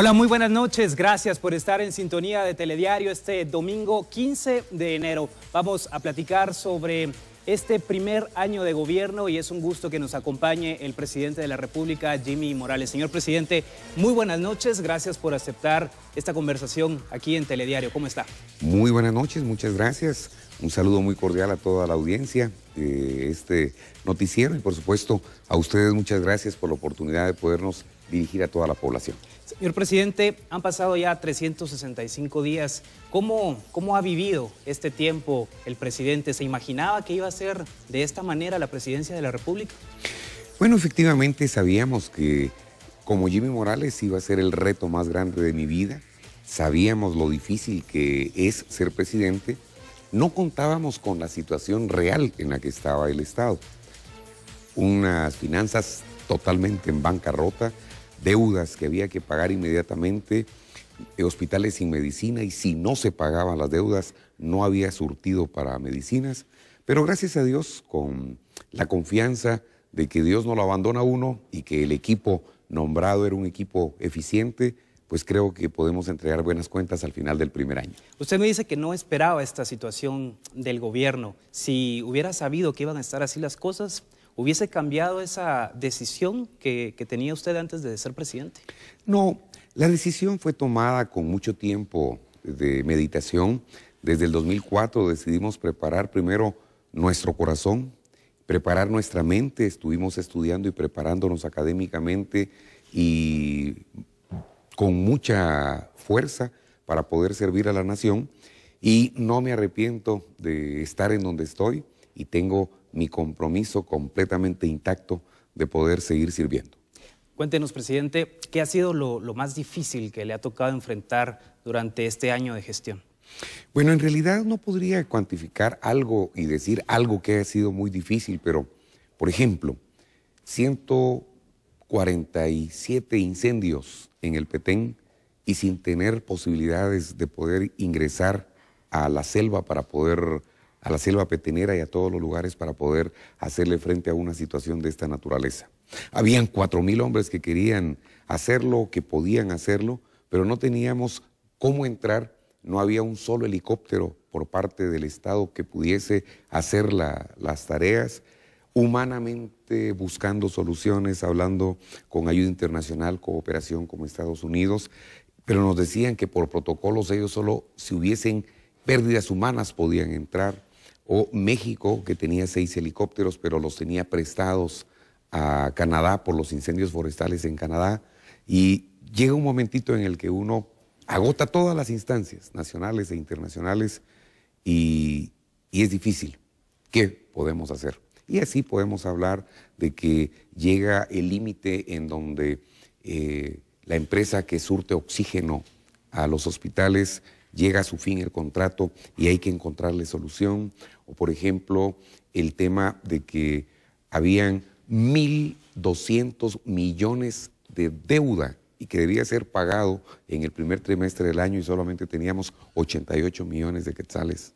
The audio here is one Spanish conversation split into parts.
Hola, muy buenas noches. Gracias por estar en sintonía de Telediario este domingo 15 de enero. Vamos a platicar sobre este primer año de gobierno y es un gusto que nos acompañe el presidente de la República, Jimmy Morales. Señor presidente, muy buenas noches. Gracias por aceptar esta conversación aquí en Telediario. ¿Cómo está? Muy buenas noches, muchas gracias. Un saludo muy cordial a toda la audiencia de este noticiero y por supuesto a ustedes muchas gracias por la oportunidad de podernos dirigir a toda la población. Señor presidente, han pasado ya 365 días. ¿Cómo, ha vivido este tiempo el presidente? ¿Se imaginaba que iba a ser de esta manera la presidencia de la República? Bueno, efectivamente sabíamos que como Jimmy Morales iba a ser el reto más grande de mi vida. Sabíamos lo difícil que es ser presidente. No contábamos con la situación real en la que estaba el Estado. Unas finanzas totalmente en bancarrota, deudas que había que pagar inmediatamente, eh, hospitales sin medicina y si no se pagaban las deudas no había surtido para medicinas. Pero gracias a Dios, con la confianza de que Dios no lo abandona a uno y que el equipo nombrado era un equipo eficiente, pues creo que podemos entregar buenas cuentas al final del primer año. Usted me dice que no esperaba esta situación del gobierno. Si hubiera sabido que iban a estar así las cosas, ¿Hubiese cambiado esa decisión que, tenía usted antes de ser presidente? No, la decisión fue tomada con mucho tiempo de meditación. Desde el 2004 decidimos preparar primero nuestro corazón, preparar nuestra mente, estuvimos estudiando y preparándonos académicamente y con mucha fuerza para poder servir a la nación. Y no me arrepiento de estar en donde estoy y tengo mi compromiso completamente intacto de poder seguir sirviendo. Cuéntenos, presidente, ¿qué ha sido lo, más difícil que le ha tocado enfrentar durante este año de gestión? Bueno, en realidad no podría cuantificar algo y decir algo que ha sido muy difícil, pero, por ejemplo, 147 incendios en el Petén y sin tener posibilidades de poder ingresar a la selva para poder a la selva petenera y a todos los lugares para poder hacerle frente a una situación de esta naturaleza. Habían cuatro mil hombres que querían hacerlo, que podían hacerlo, pero no teníamos cómo entrar, no había un solo helicóptero por parte del Estado que pudiese hacer las tareas humanamente buscando soluciones, hablando con ayuda internacional, cooperación con Estados Unidos, pero nos decían que por protocolos ellos solo si hubiesen pérdidas humanas podían entrar, o México, que tenía seis helicópteros, pero los tenía prestados a Canadá por los incendios forestales en Canadá. Y llega un momentito en el que uno agota todas las instancias, nacionales e internacionales, y, es difícil. ¿Qué podemos hacer? Y así podemos hablar de que llega el límite en donde eh, la empresa que surte oxígeno a los hospitales llega a su fin el contrato y hay que encontrarle solución. O por ejemplo, el tema de que habían 1.200 millones de deuda y que debía ser pagado en el primer trimestre del año y solamente teníamos 88 millones de quetzales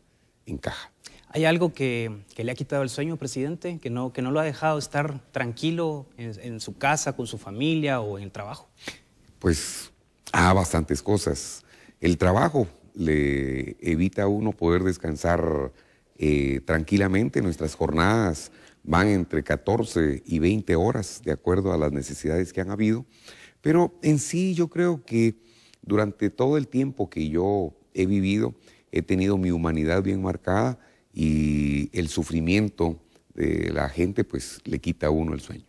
en caja. ¿Hay algo que, le ha quitado el sueño, presidente, que no, que no lo ha dejado estar tranquilo en, su casa, con su familia o en el trabajo? Pues, ah, bastantes cosas. El trabajo, le evita a uno poder descansar eh, tranquilamente. Nuestras jornadas van entre 14 y 20 horas, de acuerdo a las necesidades que han habido. Pero en sí yo creo que durante todo el tiempo que yo he vivido, he tenido mi humanidad bien marcada y el sufrimiento de la gente pues le quita a uno el sueño.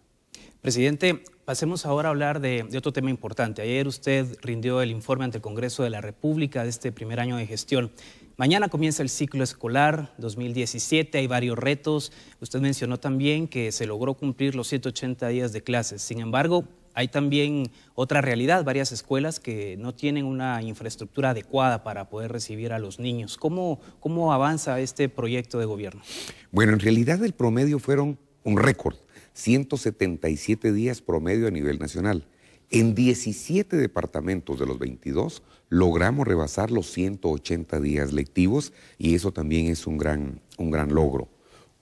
Presidente, pasemos ahora a hablar de, otro tema importante. Ayer usted rindió el informe ante el Congreso de la República de este primer año de gestión. Mañana comienza el ciclo escolar 2017, hay varios retos. Usted mencionó también que se logró cumplir los 180 días de clases. Sin embargo, hay también otra realidad, varias escuelas que no tienen una infraestructura adecuada para poder recibir a los niños. ¿Cómo, cómo avanza este proyecto de gobierno? Bueno, en realidad el promedio fueron un récord. 177 días promedio a nivel nacional. En 17 departamentos de los 22 logramos rebasar los 180 días lectivos y eso también es un gran, un gran logro.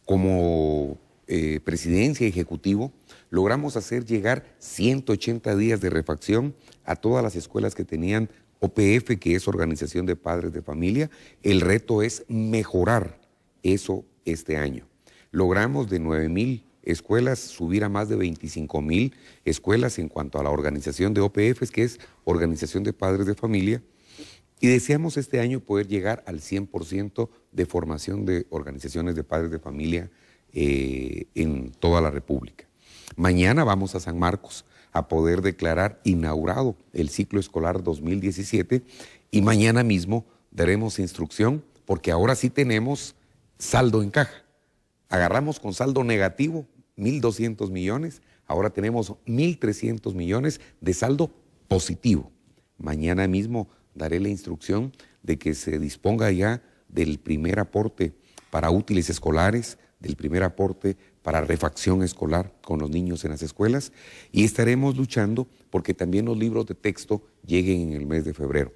Como eh, presidencia ejecutivo, logramos hacer llegar 180 días de refacción a todas las escuelas que tenían OPF, que es Organización de Padres de Familia. El reto es mejorar eso este año. Logramos de 9 mil escuelas, subir a más de 25 mil escuelas en cuanto a la organización de OPFs, que es Organización de Padres de Familia, y deseamos este año poder llegar al 100% de formación de organizaciones de padres de familia eh, en toda la República. Mañana vamos a San Marcos a poder declarar inaugurado el ciclo escolar 2017 y mañana mismo daremos instrucción porque ahora sí tenemos saldo en caja. Agarramos con saldo negativo 1.200 millones, ahora tenemos 1.300 millones de saldo positivo. Mañana mismo daré la instrucción de que se disponga ya del primer aporte para útiles escolares, del primer aporte para refacción escolar con los niños en las escuelas y estaremos luchando porque también los libros de texto lleguen en el mes de febrero.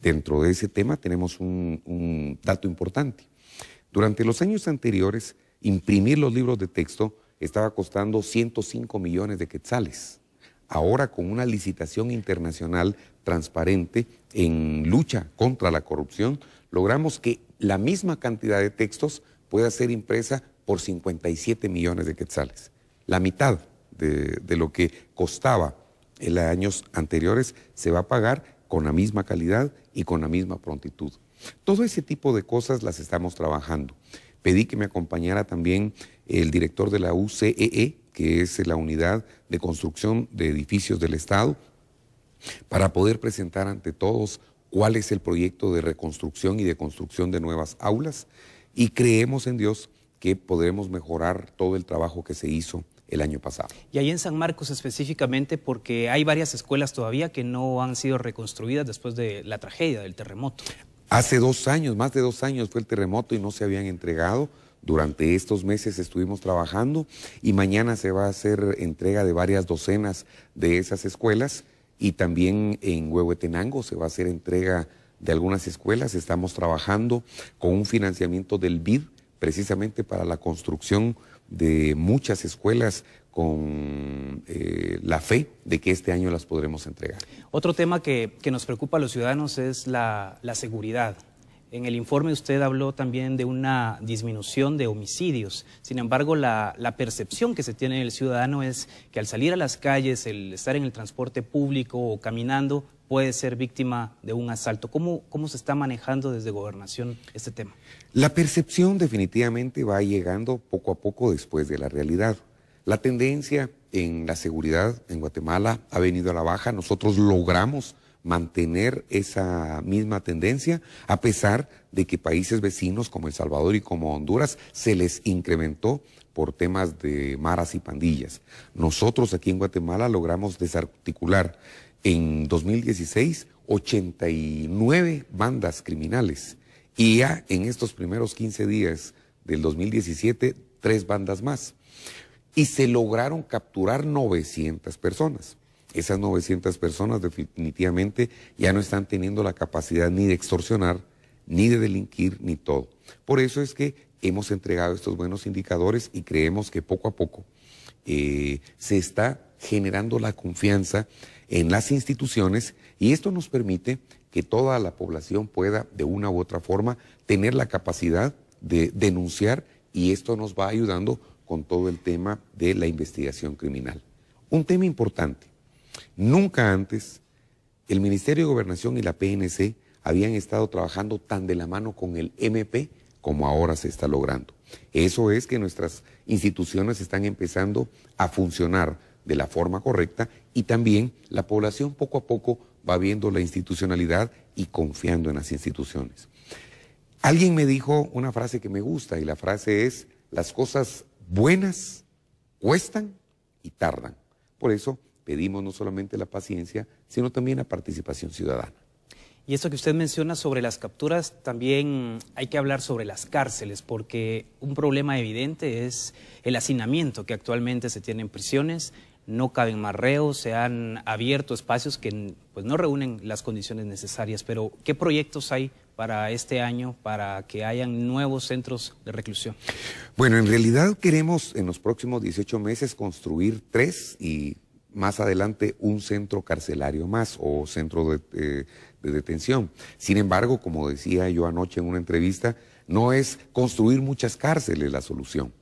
Dentro de ese tema tenemos un, un dato importante. Durante los años anteriores, Imprimir los libros de texto estaba costando 105 millones de quetzales. Ahora con una licitación internacional transparente en lucha contra la corrupción, logramos que la misma cantidad de textos pueda ser impresa por 57 millones de quetzales. La mitad de, lo que costaba en los años anteriores se va a pagar con la misma calidad y con la misma prontitud. Todo ese tipo de cosas las estamos trabajando. Pedí que me acompañara también el director de la UCEE, e, que es la Unidad de Construcción de Edificios del Estado, para poder presentar ante todos cuál es el proyecto de reconstrucción y de construcción de nuevas aulas. Y creemos en Dios que podremos mejorar todo el trabajo que se hizo el año pasado. Y ahí en San Marcos específicamente, porque hay varias escuelas todavía que no han sido reconstruidas después de la tragedia del terremoto. Hace dos años, más de dos años fue el terremoto y no se habían entregado. Durante estos meses estuvimos trabajando y mañana se va a hacer entrega de varias docenas de esas escuelas y también en Huehuetenango se va a hacer entrega de algunas escuelas. Estamos trabajando con un financiamiento del BID precisamente para la construcción de muchas escuelas con eh, la fe de que este año las podremos entregar. Otro tema que, nos preocupa a los ciudadanos es la seguridad. En el informe usted habló también de una disminución de homicidios. Sin embargo, la, percepción que se tiene el ciudadano es que al salir a las calles, el estar en el transporte público o caminando, puede ser víctima de un asalto. ¿Cómo, se está manejando desde gobernación este tema? La percepción definitivamente va llegando poco a poco después de la realidad. La tendencia en la seguridad en Guatemala ha venido a la baja. Nosotros logramos mantener esa misma tendencia, a pesar de que países vecinos como El Salvador y como Honduras se les incrementó por temas de maras y pandillas. Nosotros aquí en Guatemala logramos desarticular en 2016 89 bandas criminales y ya en estos primeros 15 días del 2017 tres bandas más. Y se lograron capturar 900 personas esas 900 personas definitivamente ya no están teniendo la capacidad ni de extorsionar, ni de delinquir, ni todo. Por eso es que hemos entregado estos buenos indicadores y creemos que poco a poco eh, se está generando la confianza en las instituciones y esto nos permite que toda la población pueda, de una u otra forma, tener la capacidad de denunciar y esto nos va ayudando con todo el tema de la investigación criminal. Un tema importante, Nunca antes el Ministerio de Gobernación y la PNC habían estado trabajando tan de la mano con el MP como ahora se está logrando. Eso es que nuestras instituciones están empezando a funcionar de la forma correcta y también la población poco a poco va viendo la institucionalidad y confiando en las instituciones. Alguien me dijo una frase que me gusta y la frase es, las cosas buenas cuestan y tardan. Por eso pedimos no solamente la paciencia, sino también la participación ciudadana. Y eso que usted menciona sobre las capturas, también hay que hablar sobre las cárceles, porque un problema evidente es el hacinamiento que actualmente se tiene en prisiones. No caben más reos, se han abierto espacios que pues, no reúnen las condiciones necesarias. Pero, ¿qué proyectos hay para este año para que hayan nuevos centros de reclusión? Bueno, en realidad queremos en los próximos 18 meses construir tres y más adelante un centro carcelario más o centro eh, de, detención. Sin embargo, como decía yo anoche en una entrevista, no es construir muchas cárceles la solución,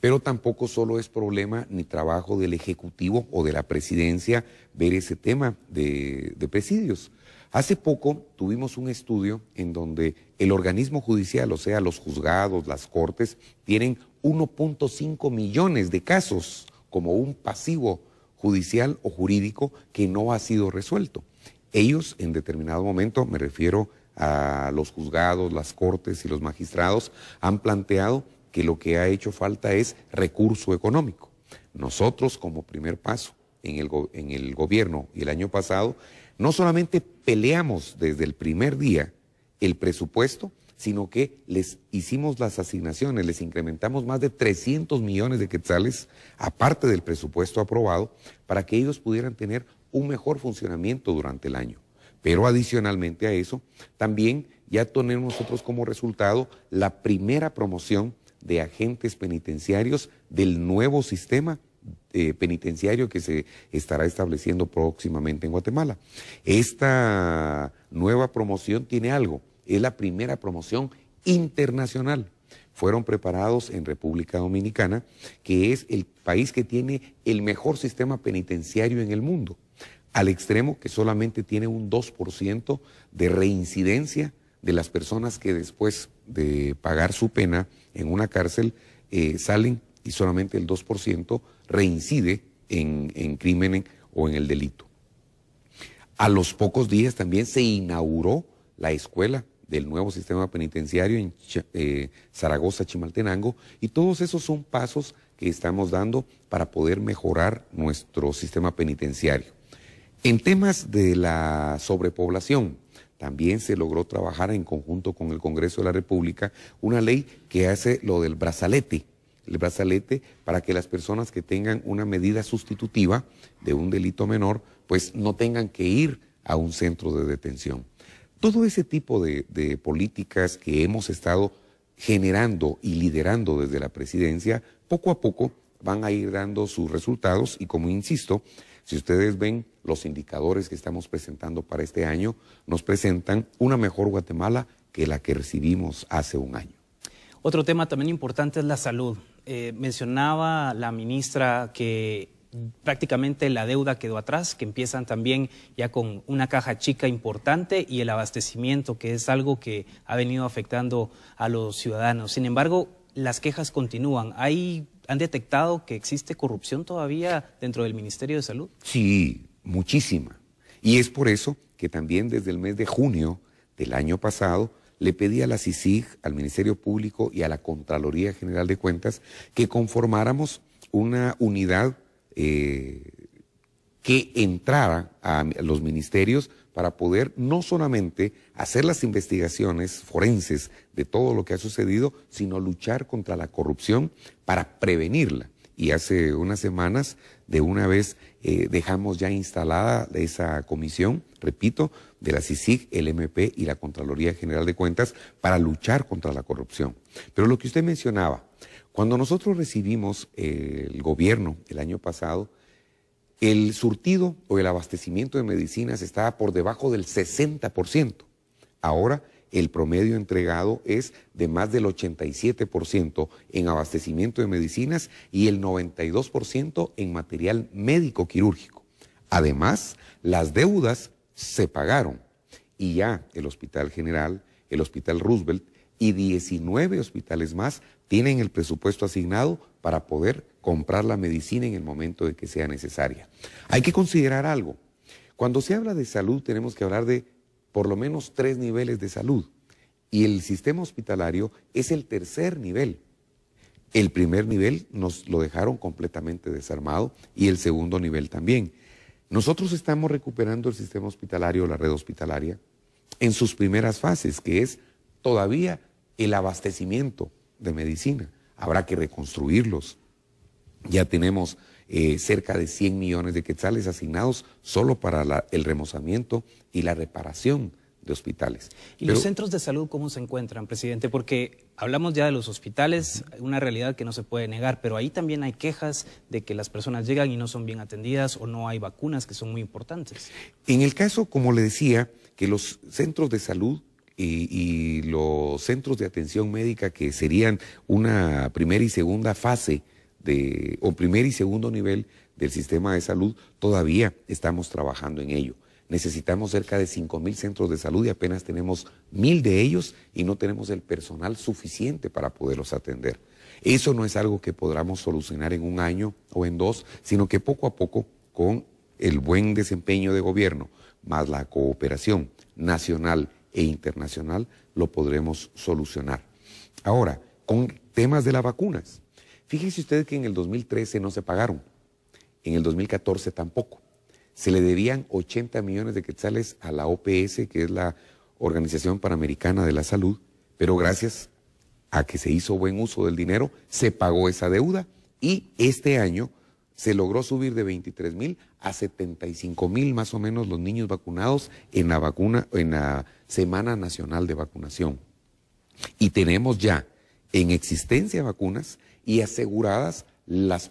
pero tampoco solo es problema ni trabajo del Ejecutivo o de la Presidencia ver ese tema de, de presidios. Hace poco tuvimos un estudio en donde el organismo judicial, o sea, los juzgados, las cortes, tienen 1.5 millones de casos como un pasivo judicial o jurídico que no ha sido resuelto. Ellos en determinado momento, me refiero a los juzgados, las cortes y los magistrados, han planteado que lo que ha hecho falta es recurso económico. Nosotros como primer paso en el, gobierno y el año pasado, no solamente peleamos desde el primer día el presupuesto, sino que les hicimos las asignaciones, les incrementamos más de 300 millones de quetzales, aparte del presupuesto aprobado, para que ellos pudieran tener un mejor funcionamiento durante el año. Pero adicionalmente a eso, también ya tenemos nosotros como resultado la primera promoción de agentes penitenciarios del nuevo sistema eh, penitenciario que se estará estableciendo próximamente en Guatemala. Esta nueva promoción tiene algo, es la primera promoción internacional. Fueron preparados en República Dominicana, que es el país que tiene el mejor sistema penitenciario en el mundo, al extremo que solamente tiene un 2% de reincidencia de las personas que después de pagar su pena en una cárcel eh, salen y solamente el 2% reincide en, en crímenes o en el delito. A los pocos días también se inauguró la escuela del nuevo sistema penitenciario en eh, Zaragoza, Chimaltenango, y todos esos son pasos que estamos dando para poder mejorar nuestro sistema penitenciario. En temas de la sobrepoblación, también se logró trabajar en conjunto con el Congreso de la República una ley que hace lo del brazalete, el brazalete para que las personas que tengan una medida sustitutiva de un delito menor, pues no tengan que ir a un centro de detención. Todo ese tipo de, políticas que hemos estado generando y liderando desde la presidencia, poco a poco van a ir dando sus resultados y como insisto, si ustedes ven los indicadores que estamos presentando para este año, nos presentan una mejor Guatemala que la que recibimos hace un año. Otro tema también importante es la salud. Eh, mencionaba la ministra que prácticamente la deuda quedó atrás, que empiezan también ya con una caja chica importante y el abastecimiento, que es algo que ha venido afectando a los ciudadanos. Sin embargo, las quejas continúan. ¿Hay, ¿Han detectado que existe corrupción todavía dentro del Ministerio de Salud? Sí, muchísima. Y es por eso que también desde el mes de junio del año pasado le pedí a la CICIG, al Ministerio Público y a la Contraloría General de Cuentas que conformáramos una unidad eh, que entrara a los ministerios para poder no solamente hacer las investigaciones forenses de todo lo que ha sucedido, sino luchar contra la corrupción para prevenirla. Y hace unas semanas, de una vez, eh, dejamos ya instalada esa comisión, repito, de la CICIG, el MP y la Contraloría General de Cuentas para luchar contra la corrupción. Pero lo que usted mencionaba, cuando nosotros recibimos el gobierno el año pasado, el surtido o el abastecimiento de medicinas estaba por debajo del 60%. Ahora el promedio entregado es de más del 87% en abastecimiento de medicinas y el 92% en material médico quirúrgico. Además, las deudas se pagaron y ya el Hospital General, el Hospital Roosevelt y 19 hospitales más tienen el presupuesto asignado para poder comprar la medicina en el momento de que sea necesaria. Hay que considerar algo. Cuando se habla de salud tenemos que hablar de por lo menos tres niveles de salud y el sistema hospitalario es el tercer nivel. El primer nivel nos lo dejaron completamente desarmado y el segundo nivel también. Nosotros estamos recuperando el sistema hospitalario, la red hospitalaria, en sus primeras fases, que es todavía el abastecimiento de medicina. Habrá que reconstruirlos. Ya tenemos eh, cerca de 100 millones de quetzales asignados solo para el remozamiento y la reparación de hospitales. ¿Y los centros de salud cómo se encuentran, presidente? Porque hablamos ya de los hospitales, una realidad que no se puede negar, pero ahí también hay quejas de que las personas llegan y no son bien atendidas o no hay vacunas que son muy importantes. En el caso, como le decía, que los centros de salud y, los centros de atención médica que serían una primera y segunda fase de, o primer y segundo nivel del sistema de salud, todavía estamos trabajando en ello. Necesitamos cerca de mil centros de salud y apenas tenemos mil de ellos y no tenemos el personal suficiente para poderlos atender. Eso no es algo que podamos solucionar en un año o en dos, sino que poco a poco, con el buen desempeño de gobierno, más la cooperación nacional e internacional lo podremos solucionar. Ahora, con temas de las vacunas. Fíjese usted que en el 2013 no se pagaron, en el 2014 tampoco. Se le debían 80 millones de quetzales a la OPS, que es la Organización Panamericana de la Salud, pero gracias a que se hizo buen uso del dinero, se pagó esa deuda y este año se logró subir de 23 mil a 75 mil más o menos los niños vacunados en la, vacuna, en la Semana Nacional de Vacunación. Y tenemos ya en existencia vacunas y aseguradas las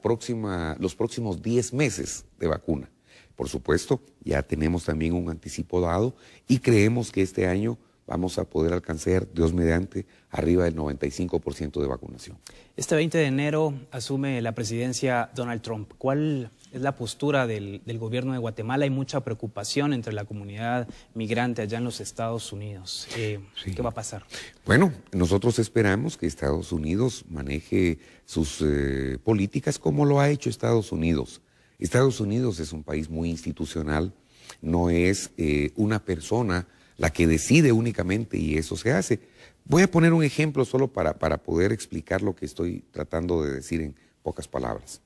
los próximos 10 meses de vacuna. Por supuesto, ya tenemos también un anticipo dado y creemos que este año vamos a poder alcanzar, Dios mediante, arriba del 95% de vacunación. Este 20 de enero asume la presidencia Donald Trump. ¿Cuál es la postura del, gobierno de Guatemala? Hay mucha preocupación entre la comunidad migrante allá en los Estados Unidos. Eh, ¿Qué va a pasar? Bueno, nosotros esperamos que Estados Unidos maneje sus eh, políticas como lo ha hecho Estados Unidos. Estados Unidos es un país muy institucional, no es eh, una persona la que decide únicamente y eso se hace. Voy a poner un ejemplo solo para, para poder explicar lo que estoy tratando de decir en pocas palabras.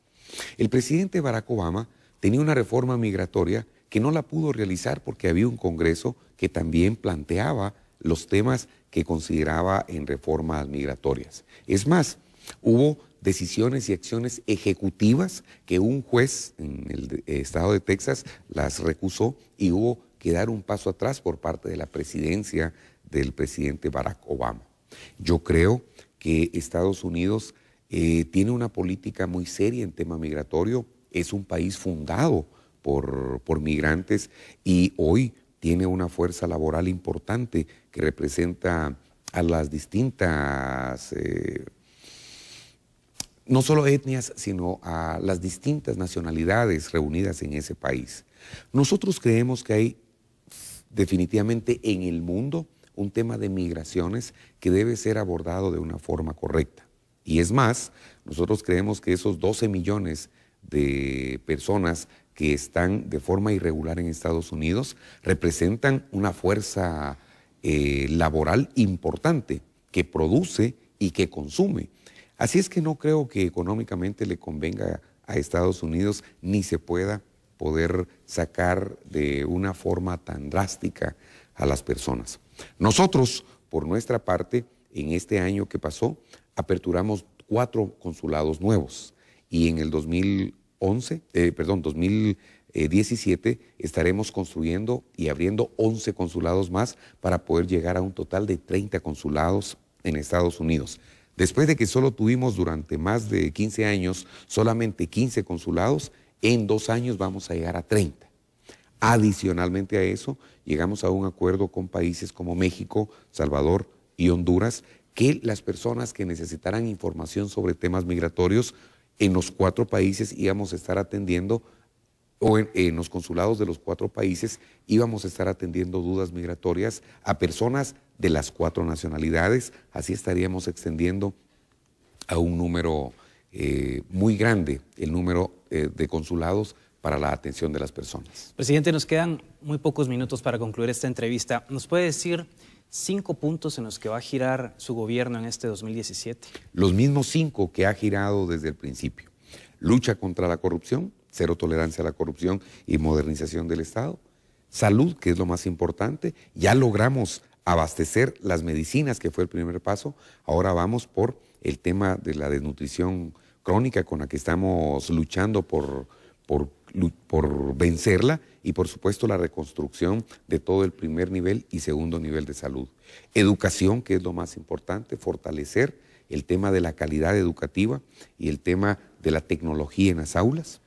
El presidente Barack Obama tenía una reforma migratoria que no la pudo realizar porque había un Congreso que también planteaba los temas que consideraba en reformas migratorias. Es más, hubo decisiones y acciones ejecutivas que un juez en el eh, estado de Texas las recusó y hubo dar un paso atrás por parte de la presidencia del presidente Barack Obama. Yo creo que Estados Unidos eh, tiene una política muy seria en tema migratorio, es un país fundado por, migrantes y hoy tiene una fuerza laboral importante que representa a las distintas, eh, no solo etnias, sino a las distintas nacionalidades reunidas en ese país. Nosotros creemos que hay definitivamente en el mundo un tema de migraciones que debe ser abordado de una forma correcta. Y es más, nosotros creemos que esos 12 millones de personas que están de forma irregular en Estados Unidos representan una fuerza eh, laboral importante que produce y que consume. Así es que no creo que económicamente le convenga a Estados Unidos ni se pueda poder sacar de una forma tan drástica a las personas. Nosotros, por nuestra parte, en este año que pasó, aperturamos cuatro consulados nuevos y en el 2011, eh, perdón, 2017 estaremos construyendo y abriendo 11 consulados más para poder llegar a un total de 30 consulados en Estados Unidos. Después de que solo tuvimos durante más de 15 años solamente 15 consulados, en dos años vamos a llegar a 30. Adicionalmente a eso, llegamos a un acuerdo con países como México, Salvador y Honduras, que las personas que necesitaran información sobre temas migratorios en los cuatro países íbamos a estar atendiendo, o en, en los consulados de los cuatro países íbamos a estar atendiendo dudas migratorias a personas de las cuatro nacionalidades. Así estaríamos extendiendo a un número eh, muy grande el número eh, de consulados para la atención de las personas. Presidente, nos quedan muy pocos minutos para concluir esta entrevista. ¿Nos puede decir cinco puntos en los que va a girar su gobierno en este 2017? Los mismos cinco que ha girado desde el principio. Lucha contra la corrupción, cero tolerancia a la corrupción y modernización del Estado. Salud, que es lo más importante. Ya logramos abastecer las medicinas, que fue el primer paso. Ahora vamos por el tema de la desnutrición crónica con la que estamos luchando por, vencerla y por supuesto la reconstrucción de todo el primer nivel y segundo nivel de salud. Educación, que es lo más importante, fortalecer el tema de la calidad educativa y el tema de la tecnología en las aulas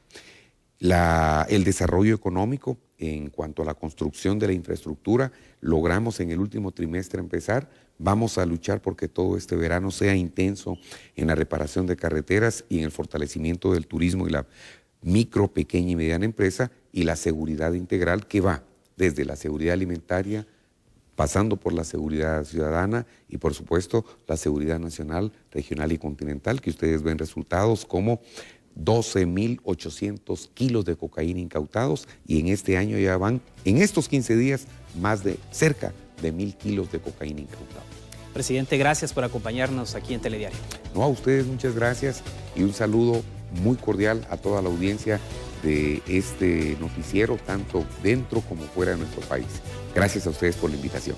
el desarrollo económico en cuanto a la construcción de la infraestructura, logramos en el último trimestre empezar. Vamos a luchar porque todo este verano sea intenso en la reparación de carreteras y en el fortalecimiento del turismo y la micro, pequeña y mediana empresa y la seguridad integral que va desde la seguridad alimentaria, pasando por la seguridad ciudadana y por supuesto la seguridad nacional, regional y continental, que ustedes ven resultados como 12.800 kilos de cocaína incautados y en este año ya van, en estos 15 días, más de cerca de 1.000 kilos de cocaína incautados. Presidente, gracias por acompañarnos aquí en Telediario. No, a ustedes muchas gracias y un saludo muy cordial a toda la audiencia de este noticiero, tanto dentro como fuera de nuestro país. Gracias a ustedes por la invitación.